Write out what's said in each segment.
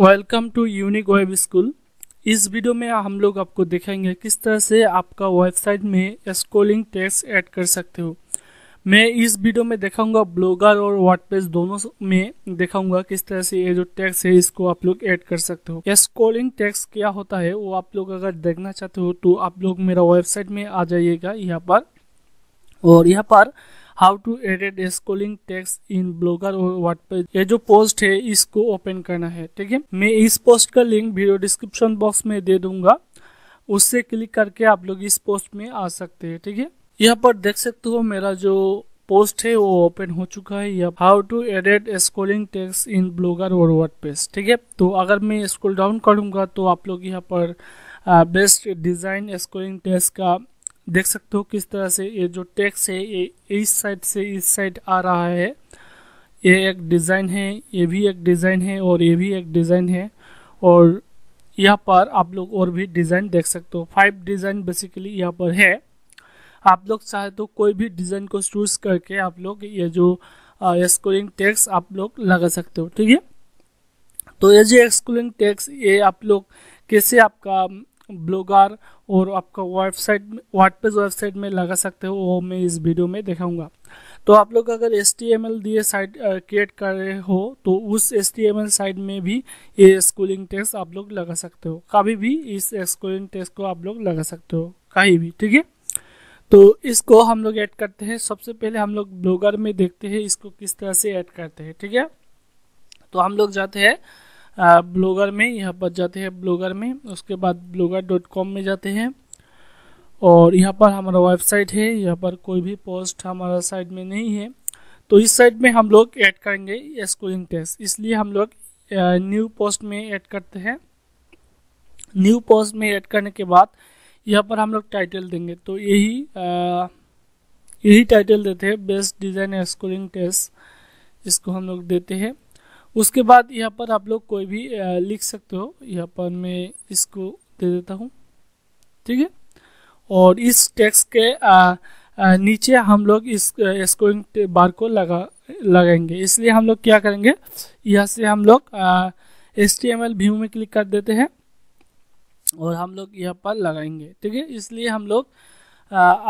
welcome to unique web school इस video में हम लोग आपको दिखाएंगे किस तरह से आपका वेबसाइट में स्कोलिंग टेक्स ऐड कर सकते हो मैं इस वीडियो में दिखाऊंगा ब्लॉगर और वर्डप्रेस दोनों में दिखाऊंगा किस तरह से ये जो टेक्स है इसको आप लोग ऐड कर सकते हो स्कोलिंग टेक्स क्या होता है वो आप लोग अगर देखना चाहते हो तो आप लोग मेरा वेबसाइट में आ जाइएगा यहाँ पर और यहाँ पर how to added scrolling text in Blogger और वर्डपेज ये जो पोस्ट है इसको ओपन करना है ठीक है मैं इस पोस्ट का लिंक वीडियो डिस्क्रिप्शन बॉक्स में दे दूंगा उससे क्लिक करके आप लोग इस पोस्ट में आ सकते हैं ठीक है यहाँ पर देख सकते हो मेरा जो पोस्ट है वो ओपन हो चुका है या how to added scrolling text in Blogger और वर्डप्रेस ठीक है तो अगर मैं स्कोल डाउन करूंगा तो आप लोग यहाँ पर बेस्ट डिज़ाइन स्कोलिंग टेक्स का देख सकते हो किस तरह से ये जो टैक्स है ये इस साइड से इस साइड आ रहा है ये एक डिज़ाइन है ये भी एक डिज़ाइन है और ये भी एक डिज़ाइन है और यहाँ पर आप लोग और भी डिज़ाइन देख सकते हो फाइव डिज़ाइन बेसिकली यहाँ पर है आप लोग चाहे तो कोई भी डिज़ाइन को चूज करके आप लोग ये जो स्कोरिंग टैक्स आप लोग लगा सकते हो ठीक है तो ये जो एक्सक्लूडिंग टैक्स ये आप लोग कैसे आपका ब्लॉगर और आपका वेबसाइट वाट पेज वेबसाइट में लगा सकते हो वो मैं इस वीडियो में दिखाऊंगा तो आप लोग अगर एस दिए साइट क्रिएट कर रहे हो तो उस एस साइट में भी ये स्कूलिंग टेस्ट आप लोग लगा सकते हो कभी भी इस स्कूलिंग टेस्ट को आप लोग लगा सकते हो कहीं भी ठीक है तो इसको हम लोग ऐड करते हैं सबसे पहले हम लोग ब्लॉगर में देखते हैं इसको किस तरह से ऐड करते हैं ठीक है तो हम लोग जाते हैं ब्लॉगर में यहाँ पर जाते हैं ब्लॉगर में उसके बाद ब्लॉगर डॉट कॉम में जाते हैं और यहाँ पर हमारा वेबसाइट है यहाँ पर कोई भी पोस्ट हमारा साइड में नहीं है तो इस साइट में हम लोग ऐड करेंगे स्कोरिंग टेस्ट इसलिए हम लोग न्यू पोस्ट में ऐड करते हैं न्यू पोस्ट में ऐड करने के बाद यहाँ पर हम लोग टाइटल देंगे तो यही यही टाइटल देते हैं बेस्ट डिज़ाइन स्कोरिंग टेस्ट इसको हम लोग देते हैं उसके बाद यहाँ पर आप लोग कोई भी लिख सकते हो यहाँ पर मैं इसको दे देता हूँ ठीक है और इस टेक्स्ट के आ, आ, नीचे हम लोग इस स्कोरिंग बार को लगा लगाएंगे इसलिए हम लोग क्या करेंगे यहाँ से हम लोग एस टी व्यू में क्लिक कर देते हैं और हम लोग यहाँ पर लगाएंगे ठीक है इसलिए हम लोग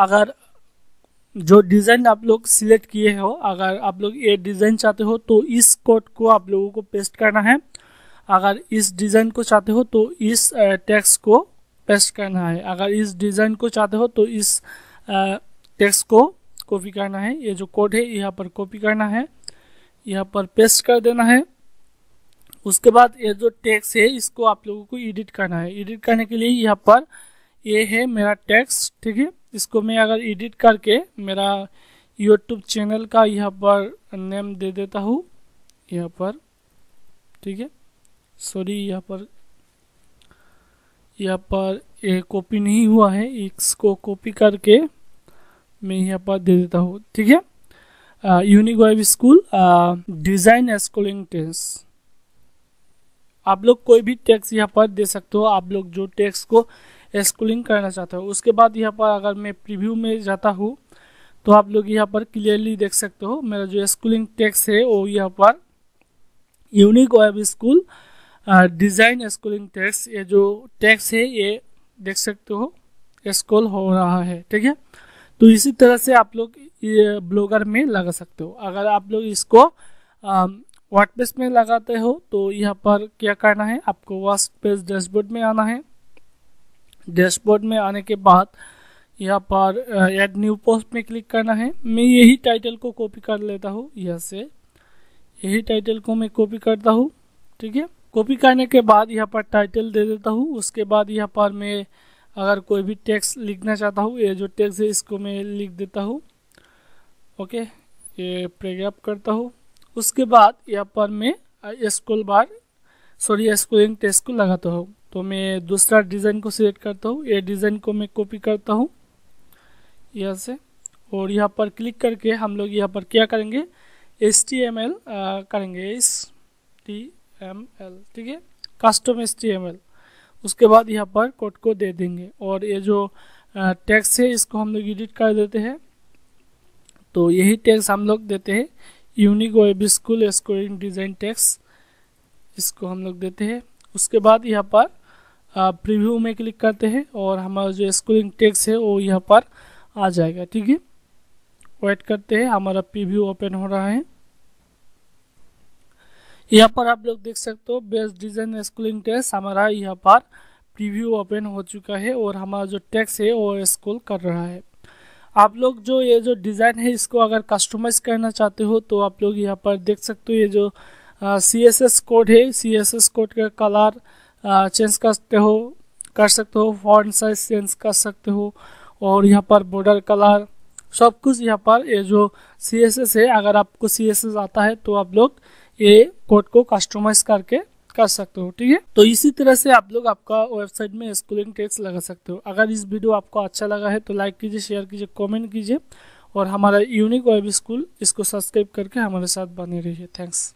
अगर जो डिज़ाइन आप लोग सिलेक्ट किए हो अगर आप लोग ये डिज़ाइन चाहते हो तो इस कोड को आप लोगों को पेस्ट करना है अगर इस डिज़ाइन को चाहते हो तो इस टैक्स को पेस्ट करना है अगर इस डिज़ाइन को चाहते हो तो इस टैक्स को कॉपी करना है ये जो कोड है यहाँ पर कॉपी करना है यहाँ पर पेस्ट कर देना है उसके बाद ये जो टैक्स है इसको आप लोगों को एडिट करना है एडिट करने के लिए यहाँ पर ये है मेरा टैक्स ठीक है इसको मैं अगर एडिट करके मेरा यूट्यूब चैनल का यहाँ पर नेम दे देता हूँ यहाँ पर ठीक है सॉरी यहाँ पर यहाँ पर ये कॉपी नहीं हुआ है इसको कॉपी करके मैं यहाँ पर दे देता हूँ ठीक है unique web school design scrolling text आप लोग कोई भी टैक्स यहाँ पर दे सकते हो आप लोग जो टैक्स को स्कूलिंग करना चाहता हूँ उसके बाद यहाँ पर अगर मैं प्रीव्यू में जाता हूँ तो आप लोग यहाँ पर क्लियरली देख सकते हो मेरा जो स्कूलिंग टेक्स है वो यहाँ पर unique web school design scrolling text ये जो टैक्स है ये देख सकते हो स्कूल हो रहा है ठीक है तो इसी तरह से आप लोग ये ब्लॉगर में लगा सकते हो अगर आप लोग इसको वर्डप्रेस में लगाते हो तो यहाँ पर क्या करना है आपको पेज डैशबोर्ड में आना है डैशबोर्ड में आने के बाद यहाँ पर एड न्यू पोस्ट में क्लिक करना है मैं यही टाइटल को कॉपी कर लेता हूँ यहाँ से यही टाइटल को मैं कॉपी करता हूँ ठीक है कॉपी करने के बाद यहाँ पर टाइटल दे देता हूँ उसके बाद यहाँ पर मैं अगर कोई भी टेक्स्ट लिखना चाहता हूँ ये जो टेक्स्ट है इसको मैं लिख देता हूँ ओके ये प्रेगअप करता हूँ उसके बाद यहाँ पर मैं स्कूल बार सॉरी स्कूलिंग टेस्ट को लगाता हूँ तो मैं दूसरा डिज़ाइन को सिलेक्ट करता हूँ ये डिज़ाइन को मैं कॉपी करता हूँ यहाँ से और यहाँ पर क्लिक करके हम लोग यहाँ पर क्या करेंगे एस टी एम एल करेंगे एस टी एम एल ठीक है custom S T M L उसके बाद यहाँ पर कोड को दे देंगे और ये जो टैक्स है इसको हम लोग एडिट कर देते हैं तो यही टैक्स हम लोग देते हैं unique web school scrolling design text इसको हम लोग देते हैं उसके बाद यहाँ पर प्रीव्यू में क्लिक करते हैं और हमारा जो स्क्रीन टेक्स है वो यहाँ पर आ जाएगा ठीक है वेट करते हैं हमारा प्रीव्यू ओपन हो रहा है यहाँ पर आप लोग देख सकते हो बेस्ट डिजाइन स्कूलिंग टेक्स हमारा यहाँ पर प्रीव्यू ओपन हो चुका है और हमारा जो टेक्स है वो स्कूल कर रहा है आप लोग जो ये जो डिज़ाइन है इसको अगर कस्टमाइज करना चाहते हो तो आप लोग यहाँ पर देख सकते हो ये जो सी एस एस कोड है सी एस एस कोड का कलर चेंज कर सकते हो कर सकते हो फॉन्ट साइज चेंज कर सकते हो और यहाँ पर बॉर्डर कलर सब कुछ यहाँ पर ये जो सी एस एस है अगर आपको सी एस एस आता है तो आप लोग ये कोड को कस्टमाइज करके कर सकते हो ठीक है तो इसी तरह से आप लोग आपका वेबसाइट में स्कूलिंग टेक्स लगा सकते हो अगर इस वीडियो आपको अच्छा लगा है तो लाइक कीजिए शेयर कीजिए कमेंट कीजिए और हमारा यूनिक वेब स्कूल इसको सब्सक्राइब करके हमारे साथ बने रहिए थैंक्स